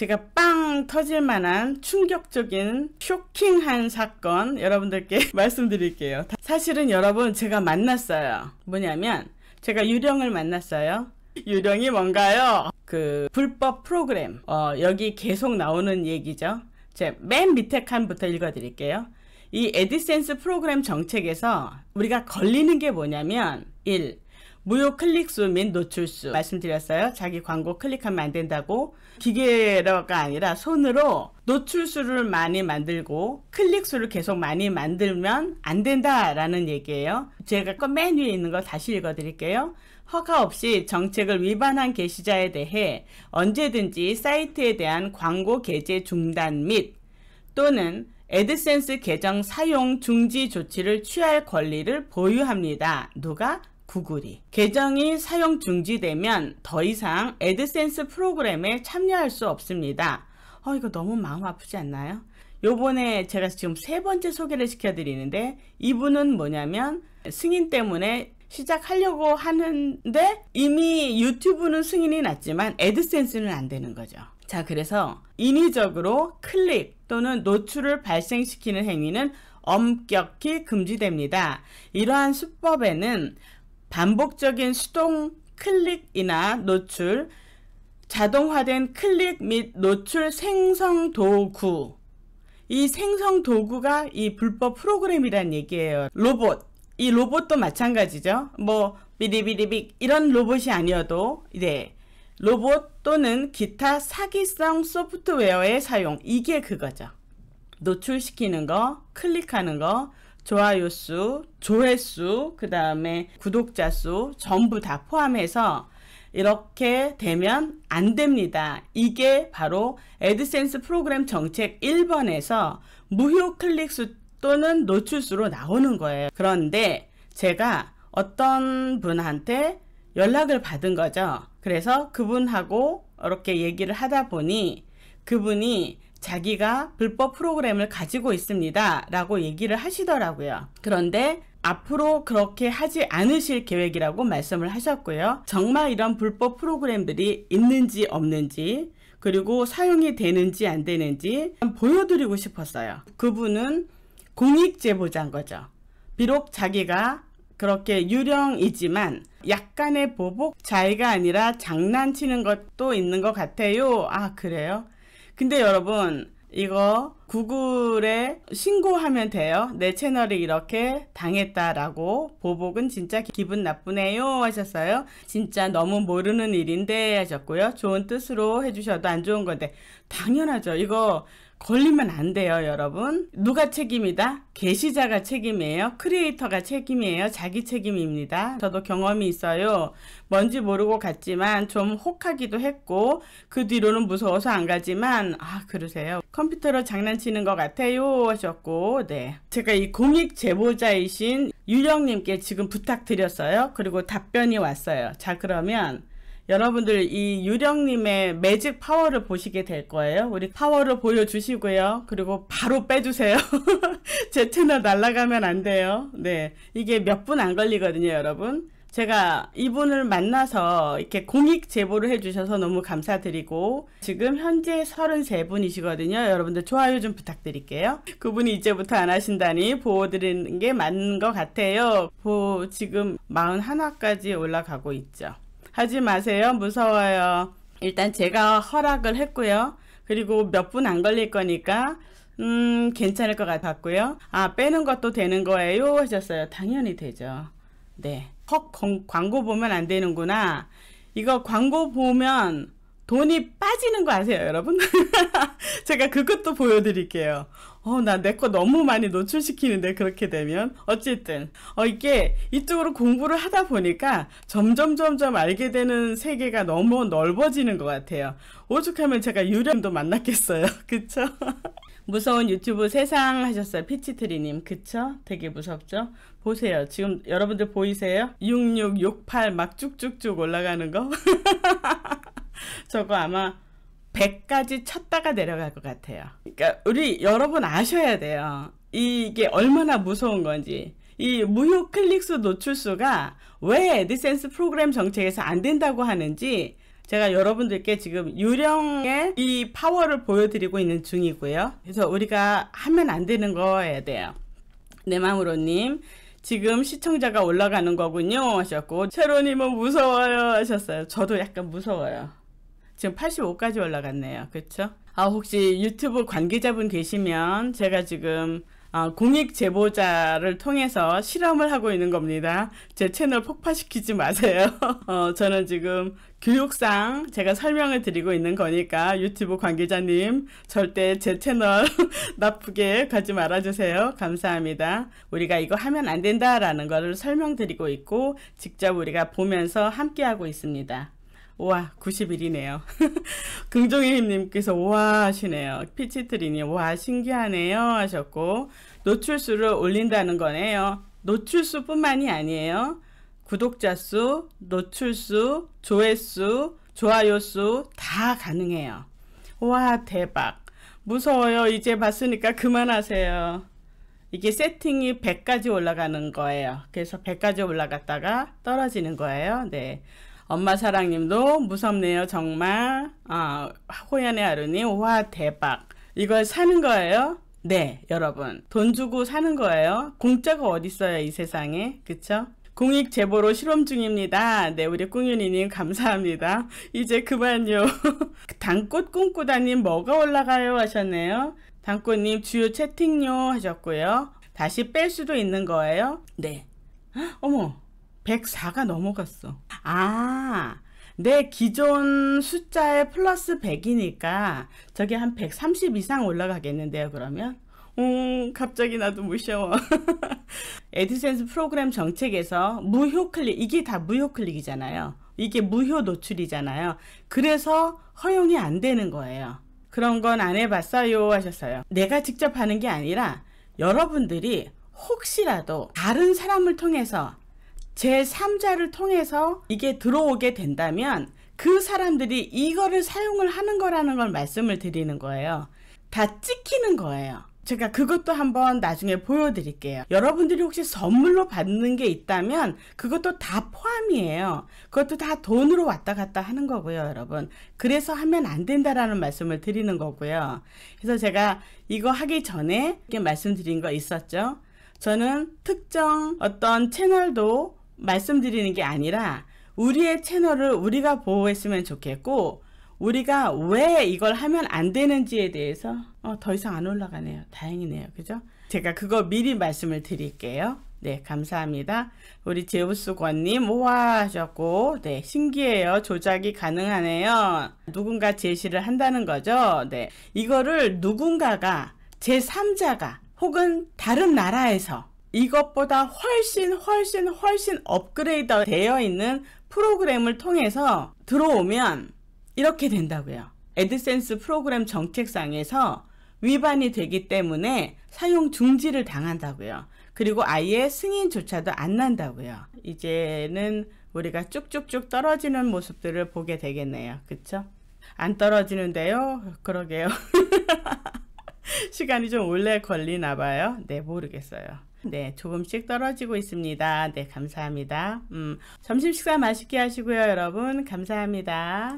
제가 빵 터질 만한 충격적인 쇼킹한 사건 여러분들께 말씀드릴게요. 사실은 여러분 제가 만났어요. 뭐냐면 제가 유령을 만났어요. 유령이 뭔가요? 그 불법 프로그램 어, 여기 계속 나오는 얘기죠. 제 맨 밑에 칸부터 읽어드릴게요. 이 에디센스 프로그램 정책에서 우리가 걸리는 게 뭐냐면 1. 무효 클릭수 및 노출수 말씀드렸어요. 자기 광고 클릭하면 안 된다고 기계가 아니라 손으로 노출수를 많이 만들고 클릭수를 계속 많이 만들면 안 된다라는 얘기예요. 제가 맨 위에 있는 거 다시 읽어드릴게요. 허가 없이 정책을 위반한 게시자에 대해 언제든지 사이트에 대한 광고 게재 중단 및 또는 에드센스 계정 사용 중지 조치를 취할 권리를 보유합니다. 누가? 구글이 계정이 사용 중지되면 더 이상 애드센스 프로그램에 참여할 수 없습니다. 어 이거 너무 마음 아프지 않나요? 요번에 제가 지금 세 번째 소개를 시켜드리는데 이분은 뭐냐면 승인 때문에 시작하려고 하는데 이미 유튜브는 승인이 났지만 애드센스는 안 되는 거죠. 자 그래서 인위적으로 클릭 또는 노출을 발생시키는 행위는 엄격히 금지됩니다. 이러한 수법에는 반복적인 수동 클릭이나 노출, 자동화된 클릭 및 노출 생성 도구 이 생성 도구가 이 불법 프로그램이란 얘기예요. 로봇, 이 로봇도 마찬가지죠. 뭐 비리비리빅 이런 로봇이 아니어도 네, 로봇 또는 기타 사기성 소프트웨어의 사용 이게 그거죠. 노출시키는 거, 클릭하는 거, 좋아요 수, 조회수, 그 다음에 구독자 수 전부 다 포함해서 이렇게 되면 안 됩니다. 이게 바로 에드센스 프로그램 정책 1번에서 무효 클릭수 또는 노출수로 나오는 거예요. 그런데 제가 어떤 분한테 연락을 받은 거죠. 그래서 그분하고 이렇게 얘기를 하다 보니 그분이 자기가 불법 프로그램을 가지고 있습니다. 라고 얘기를 하시더라고요. 그런데 앞으로 그렇게 하지 않으실 계획이라고 말씀을 하셨고요. 정말 이런 불법 프로그램들이 있는지 없는지 그리고 사용이 되는지 안 되는지 보여드리고 싶었어요. 그분은 공익 제보자인 거죠. 비록 자기가 그렇게 유령이지만 약간의 보복 자의가 아니라 장난치는 것도 있는 것 같아요. 아 그래요? 근데 여러분 이거 구글에 신고하면 돼요. 내 채널이 이렇게 당했다라고 보복은 진짜 기분 나쁘네요 하셨어요. 진짜 너무 모르는 일인데 하셨고요. 좋은 뜻으로 해주셔도 안 좋은 건데 당연하죠. 이거 걸리면 안 돼요 여러분 누가 책임이다? 게시자가 책임이에요 크리에이터가 책임이에요 자기 책임입니다 저도 경험이 있어요 뭔지 모르고 갔지만 좀 혹하기도 했고 그 뒤로는 무서워서 안 가지만 아 그러세요 컴퓨터로 장난치는 것 같아요 하셨고 네 제가 이 공익 제보자이신 유령님께 지금 부탁드렸어요 그리고 답변이 왔어요 자 그러면 여러분들 이 유령님의 매직 파워를 보시게 될 거예요. 우리 파워를 보여주시고요. 그리고 바로 빼주세요. 제트나 날라가면 안 돼요. 네. 이게 몇 분 안 걸리거든요, 여러분. 제가 이분을 만나서 이렇게 공익 제보를 해주셔서 너무 감사드리고 지금 현재 33분이시거든요. 여러분들 좋아요 좀 부탁드릴게요. 그분이 이제부터 안 하신다니 보호드리는 게 맞는 것 같아요. 보, 지금 41까지 올라가고 있죠. 하지 마세요. 무서워요. 일단 제가 허락을 했고요. 그리고 몇 분 안 걸릴 거니까 음 괜찮을 것 같았고요. 아 빼는 것도 되는 거예요 하셨어요. 당연히 되죠. 네. 헉 광고 보면 안 되는구나. 이거 광고 보면 돈이 빠지는 거 아세요 여러분? 제가 그것도 보여드릴게요. 어, 나 내 거 너무 많이 노출시키는데, 그렇게 되면. 어쨌든, 어, 이게 이쪽으로 공부를 하다 보니까 점점, 점점 알게 되는 세계가 너무 넓어지는 것 같아요. 오죽하면 제가 유령도 만났겠어요. 그쵸? 무서운 유튜브 세상 하셨어요. 피치트리님. 그쵸? 되게 무섭죠? 보세요. 지금 여러분들 보이세요? 6668 막 쭉쭉쭉 올라가는 거? 저거 아마 100까지 쳤다가 내려갈 것 같아요. 그러니까 우리 여러분 아셔야 돼요. 이게 얼마나 무서운 건지. 이 무효 클릭수 노출수가 왜 애드센스 프로그램 정책에서 안 된다고 하는지 제가 여러분들께 지금 유령의 이 파워를 보여드리고 있는 중이고요. 그래서 우리가 하면 안 되는 거에 대해요. 내 마음으로님 지금 시청자가 올라가는 거군요 하셨고 채로님은 무서워요 하셨어요. 저도 약간 무서워요. 지금 85까지 올라갔네요. 그렇죠? 아 혹시 유튜브 관계자분 계시면 제가 지금 어, 공익 제보자를 통해서 실험을 하고 있는 겁니다. 제 채널 폭파시키지 마세요. 어, 저는 지금 교육상 제가 설명을 드리고 있는 거니까 유튜브 관계자님 절대 제 채널 나쁘게 가지 말아주세요. 감사합니다. 우리가 이거 하면 안 된다라는 것을 설명드리고 있고 직접 우리가 보면서 함께하고 있습니다. 와 90일이네요. 긍정의 힘님께서 와 하시네요. 피치트리님 와 신기하네요 하셨고 노출수를 올린다는 거네요. 노출수뿐만이 아니에요. 구독자 수, 노출수, 조회수, 좋아요 수 다 가능해요. 와 대박 무서워요 이제 봤으니까 그만하세요 이게 세팅이 100까지 올라가는 거예요 그래서 100까지 올라갔다가 떨어지는 거예요 네 엄마 사랑님도 무섭네요 정말 아, 호연의 하루님 와 대박 이걸 사는 거예요 네 여러분 돈 주고 사는 거예요 공짜가 어딨어요 이 세상에 그쵸 공익 제보로 실험 중입니다. 네, 우리 꿍윤이님 감사합니다. 이제 그만요. 단꽃 꿈꾸다님 뭐가 올라가요 하셨네요. 단꽃님 주요 채팅요 하셨고요. 다시 뺄 수도 있는 거예요. 네. 어머 104가 넘어갔어. 아, 내 기존 숫자에 플러스 100이니까 저게 한 130 이상 올라가겠는데요, 그러면? 음, 갑자기 나도 무서워. 에디센스 프로그램 정책에서 무효 클릭, 이게 다 무효 클릭이잖아요. 이게 무효 노출이잖아요. 그래서 허용이 안 되는 거예요. 그런 건 안 해봤어요 하셨어요. 내가 직접 하는 게 아니라 여러분들이 혹시라도 다른 사람을 통해서 제3자를 통해서 이게 들어오게 된다면 그 사람들이 이거를 사용을 하는 거라는 걸 말씀을 드리는 거예요. 다 찍히는 거예요. 제가 그것도 한번 나중에 보여드릴게요. 여러분들이 혹시 선물로 받는 게 있다면 그것도 다 포함이에요. 그것도 다 돈으로 왔다 갔다 하는 거고요, 여러분. 그래서 하면 안 된다라는 말씀을 드리는 거고요. 그래서 제가 이거 하기 전에 이렇게 말씀드린 거 있었죠? 저는 특정 어떤 채널도 말씀드리는 게 아니라 우리의 채널을 우리가 보호했으면 좋겠고 우리가 왜 이걸 하면 안 되는지에 대해서 어, 더 이상 안 올라가네요. 다행이네요. 그죠? 제가 그거 미리 말씀을 드릴게요. 네, 감사합니다. 우리 제우스 권님, 우와 하셨고, 네, 신기해요. 조작이 가능하네요. 누군가 제시를 한다는 거죠. 네, 이거를 누군가가, 제3자가, 혹은 다른 나라에서 이것보다 훨씬 훨씬 훨씬 업그레이드 되어 있는 프로그램을 통해서 들어오면 이렇게 된다고요. 에드센스 프로그램 정책상에서 위반이 되기 때문에 사용 중지를 당한다고요. 그리고 아예 승인조차도 안 난다고요. 이제는 우리가 쭉쭉쭉 떨어지는 모습들을 보게 되겠네요. 그쵸? 안 떨어지는데요? 그러게요. 시간이 좀 오래 걸리나 봐요. 네, 모르겠어요. 네, 조금씩 떨어지고 있습니다. 네, 감사합니다. 음, 점심 식사 맛있게 하시고요, 여러분. 감사합니다.